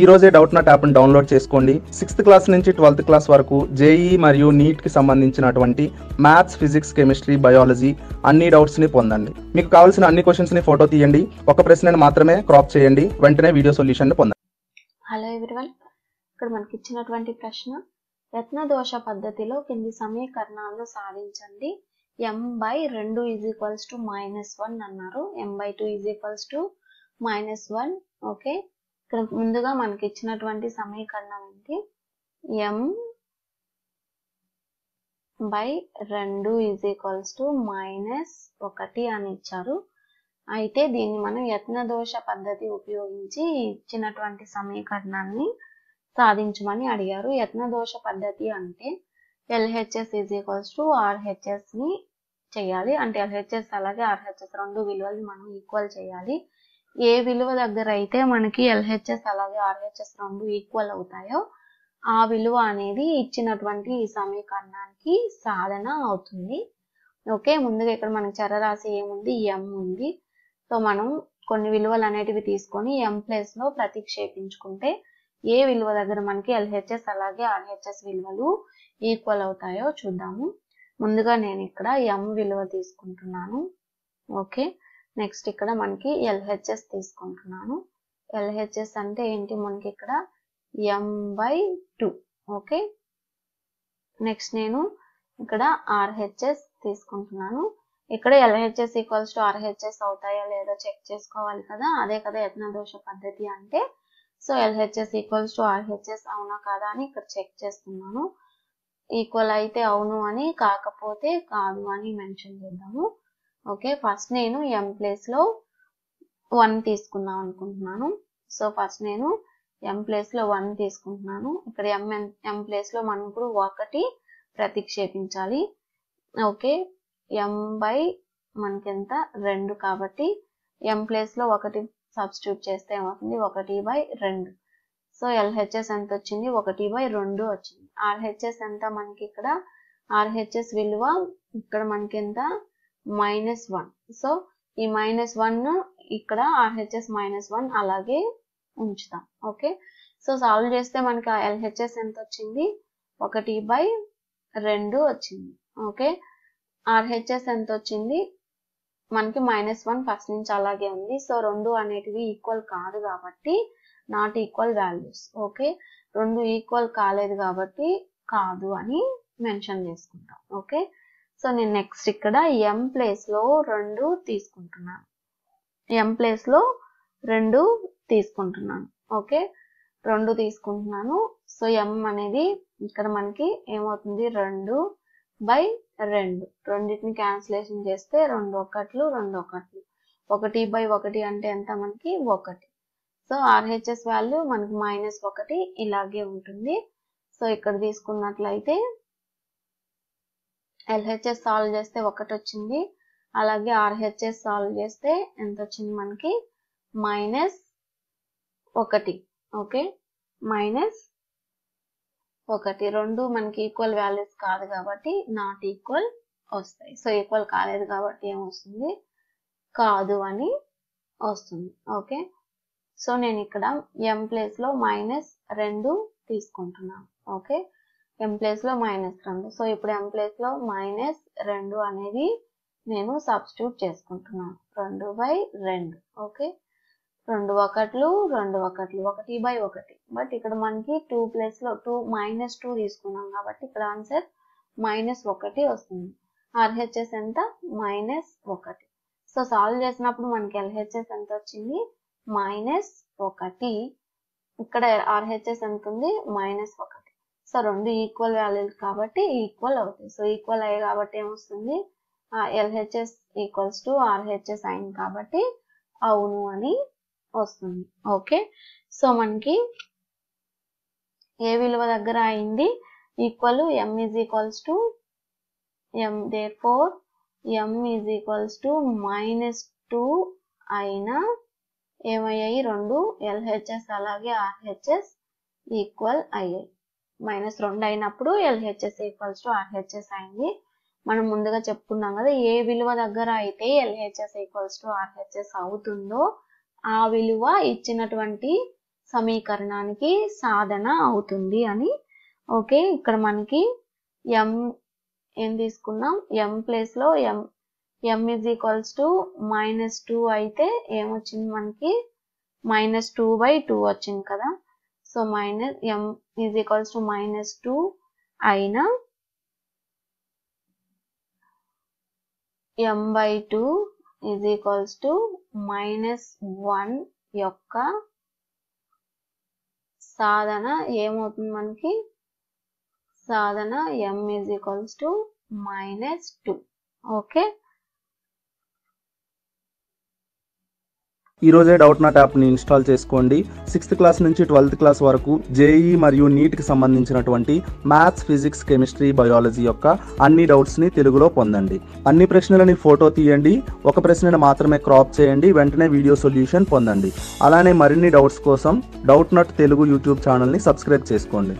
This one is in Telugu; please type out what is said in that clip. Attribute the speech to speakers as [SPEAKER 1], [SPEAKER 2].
[SPEAKER 1] ఈ రోజే డౌట్ నాట్ యాప్ డౌన్లోడ్ చేసుకోండి సిక్స్త్ క్లాస్ నుంచి ట్వెల్త్ క్లాస్ వరకు జేఈ e మరియు నీట్ e కి సంబంధించినటువంటి మ్యాథ్స్ ఫిజిక్స్ కెమిస్ట్రీ బయాలజీ అన్ని డౌట్స్ని పొందండి మీకు కావాల్సిన అన్ని క్వశ్చన్స్ని ఫోటో తీయండి ఒక ప్రశ్న మాత్రమే క్రాప్ చేయండి వెంటనే వీడియో సొల్యూషన్ పొందండి హలో ఎవ్రీవన్ ఇక్కడ మనకి ఇచ్చినటువంటి ప్రశ్న దోష పద్ధతిలో కింది సమీకరణాలను సాధించండి ఎం బై రెండు is equals to minus one అన్నారు M by two is equals to minus one okay ఇక్కడ ముందుగా మనకి ఇచ్చినటువంటి సమీకరణం ఏంటి ఎం బై రెండు ఈజ్ ఈక్వల్స్ టు మైనస్ ఒకటి అని ఇచ్చారు అయితే దీన్ని మనం యత్నదోష పద్ధతి ఉపయోగించి ఇచ్చినటువంటి సమీకరణాన్ని సాధించమని అడిగారు యత్నదోష పద్ధతి అంటే LHS is equals to RHS ని చేయాలి అంటే ఎల్హెచ్ఎస్ అలాగే ఆర్హెచ్ఎస్ రెండు విలువలు మనం ఈక్వల్ చేయాలి ఏ విలువ దగ్గర అయితే మనకి ఎల్హెచ్ఎస్ అలాగే ఆర్హెచ్ఎస్ రెండు ఈక్వల్ అవుతాయో ఆ విలువ అనేది ఇచ్చినటువంటి ఈ సమీకరణానికి సాధన అవుతుంది ఓకే ముందుగా ఇక్కడ మనకి చరరాశి ఏముంది ఎం ఉంది సో మనం కొన్ని విలువలు అనేటివి తీసుకొని ఎం ప్లేస్ లో ప్రతిక్షేపించుకుంటే ఏ విలువ దగ్గర మనకి ఎల్హెచ్ఎస్ అలాగే ఆర్హెచ్ఎస్ విలువలు ఈక్వల్ అవుతాయో చూద్దాము ముందుగా నేను ఇక్కడ ఎం విలువ తీసుకుంటున్నాను ఓకే నెక్స్ట్ ఇక్కడ మనకి ఎల్హెచ్ఎస్ తీసుకుంటున్నాను ఎల్హెచ్ఎస్ అంటే ఏంటి మనకి ఇక్కడ M by two okay next నేను ఇక్కడ ఆర్హెచ్ఎస్ తీసుకుంటున్నాను ఇక్కడ ఎల్హెచ్ఎస్ ఈక్వల్స్ టు ఆర్హెచ్ఎస్ అవుతాయా లేదా చెక్ చేసుకోవాలి కదా అదే కదా యత్నదోష పద్ధతి అంటే so LHS equals to RHS అవునా కాదా అని ఇక్కడ చెక్ చేస్తున్నాను ఈక్వల్ అయితే అవును అని కాకపోతే కాదు అని మెన్షన్ చేద్దాము ఓకే ఫస్ట్ నేను ఎం లో వన్ తీసుకుందాం అనుకుంటున్నాను సో ఫస్ట్ నేను ఎం లో వన్ తీసుకుంటున్నాను ఇక్కడ ఎం ప్లేస్ లో మనం ఇప్పుడు ఒకటి ప్రతిక్షేపించాలి ఓకే ఎం బై మనకి ఎంత రెండు కాబట్టి ఎం లో ఒకటి సబ్స్టిట్యూట్ చేస్తే ఏమవుతుంది ఒకటి బై రెండు సో ఎల్హెచ్ఎస్ ఎంత వచ్చింది ఒకటి బై రెండు వచ్చింది ఆర్హెచ్ఎస్ ఎంత మనకి ఇక్కడ ఆర్హెచ్ఎస్ విలువ ఇక్కడ మనకి ఎంత మైనస్ వన్ సో ఈ మైనస్ వన్ ఇక్కడ ఆర్హెచ్ఎస్ మైనస్ వన్ అలాగే ఉంచుతాం ఓకే సో సాల్వ్ చేస్తే మనకి ఆ ఎల్హెచ్ఎస్ ఎంత వచ్చింది ఒకటి బై రెండు వచ్చింది ఓకే ఆర్హెచ్ఎస్ ఎంత వచ్చింది మనకి మైనస్ వన్ ఫస్ట్ నుంచి అలాగే ఉంది సో రెండు అనేటివి ఈక్వల్ కాదు కాబట్టి నాట్ ఈక్వల్ వాల్యూస్ ఓకే రెండు ఈక్వల్ కాలేదు కాబట్టి కాదు అని మెన్షన్ చేసుకుంటాం ఓకే సో నేను నెక్స్ట్ ఇక్కడ ఎం ప్లేస్లో రెండు తీసుకుంటున్నాను ఎం లో రెండు తీసుకుంటున్నాను ఓకే రెండు తీసుకుంటున్నాను సో ఎం అనేది ఇక్కడ మనకి ఏమవుతుంది రెండు బై రెండు రెండింటిని క్యాన్సిలేషన్ చేస్తే రెండు ఒకట్లు రెండు ఒకట్లు ఒకటి బై ఒకటి అంటే ఎంత మనకి ఒకటి సో ఆర్హెచ్ఎస్ వాల్యూ మనకి మైనస్ ఒకటి ఇలాగే ఉంటుంది సో ఇక్కడ తీసుకున్నట్లయితే ఎల్హెచ్ఎస్ సాల్వ్ చేస్తే ఒకటి వచ్చింది అలాగే ఆర్హెచ్ఎస్ సాల్వ్ చేస్తే ఎంత వచ్చింది మనకి మైనస్ ఒకటి ఓకే మైనస్ ఒకటి రెండు మనకి ఈక్వల్ వాల్యూస్ కాదు కాబట్టి నాట్ ఈక్వల్ వస్తాయి సో ఈక్వల్ కాలేదు కాబట్టి ఏమొస్తుంది కాదు అని వస్తుంది ఓకే సో నేను ఇక్కడ ఎం ప్లేస్లో మైనస్ రెండు తీసుకుంటున్నాను ఓకే ఎం లో మైనస్ రెండు సో ఇప్పుడు ఎం లో మైనస్ రెండు అనేది నేను సబ్స్టిట్యూట్ చేసుకుంటున్నాను రెండు బై రెండు ఓకే రెండు ఒకట్లు రెండు ఒకట్లు ఒకటి బై ఒకటి బట్ ఇక్కడ మనకి టూ ప్లేస్లో టూ మైనస్ టూ తీసుకున్నాం కాబట్టి ఇక్కడ ఆన్సర్ మైనస్ ఒకటి వస్తుంది ఆర్హెచ్ఎస్ ఎంత మైనస్ ఒకటి సో సాల్వ్ చేసినప్పుడు మనకి ఎల్హెచ్ఎస్ ఎంత వచ్చింది మైనస్ ఒకటి ఇక్కడ ఆర్హెచ్ఎస్ ఎంత ఉంది మైనస్ ఒకటి సో రెండు ఈక్వల్ వాల్యూలు కాబట్టి ఈక్వల్ అవుతాయి సో ఈక్వల్ అయ్యాయి కాబట్టి ఏమొస్తుంది ఎల్హెచ్ఎస్ ఈక్వల్స్ టు ఆర్హెచ్ఎస్ అయింది కాబట్టి అవును అని వస్తుంది ఓకే సో మనకి ఏ విలువ దగ్గర అయింది equal M is equals to M దే four M is equals to minus two అయినా ఏమయ్యాయి రెండు ఎల్హెచ్ఎస్ అలాగే ఆర్హెచ్ఎస్ ఈక్వల్ అయ్యాయి మైనస్ రెండు అయినప్పుడు ఎల్హెచ్ఎస్ ఈక్వల్స్ టు ఆర్హెచ్ఎస్ అయింది మనం ముందుగా చెప్పుకున్నాం కదా ఏ విలువ దగ్గర అయితే ఎల్హెచ్ఎస్ ఈక్వల్స్ టు ఆర్హెచ్ఎస్ అవుతుందో ఆ విలువ ఇచ్చినటువంటి సమీకరణానికి సాధన అవుతుంది అని ఓకే ఇక్కడ మనకి ఎం ఏం తీసుకున్నాం ఎం ప్లేస్లో M M is equals to minus two అయితే ఏమొచ్చింది మనకి మైనస్ టూ బై టూ వచ్చింది కదా so minus M is equals to minus two అయిన M by two is equals to minus one యొక్క సాధన ఏమవుతుంది మనకి సాధన M is equals to minus two okay ఈ రోజే డౌట్ నాట్ యాప్ని ఇన్స్టాల్ చేసుకోండి సిక్స్త్ క్లాస్ నుంచి ట్వెల్త్ క్లాస్ వరకు జేఈ మరియు కి సంబంధించినటువంటి మ్యాథ్స్ ఫిజిక్స్ కెమిస్ట్రీ బయాలజీ యొక్క అన్ని డౌట్స్ని తెలుగులో పొందండి అన్ని ప్రశ్నలని ఫోటో తీయండి ఒక ప్రశ్నను మాత్రమే క్రాప్ చేయండి వెంటనే వీడియో సొల్యూషన్ పొందండి అలానే మరిన్ని డౌట్స్ కోసం డౌట్ నాట్ తెలుగు యూట్యూబ్ ఛానల్ని సబ్స్క్రైబ్ చేసుకోండి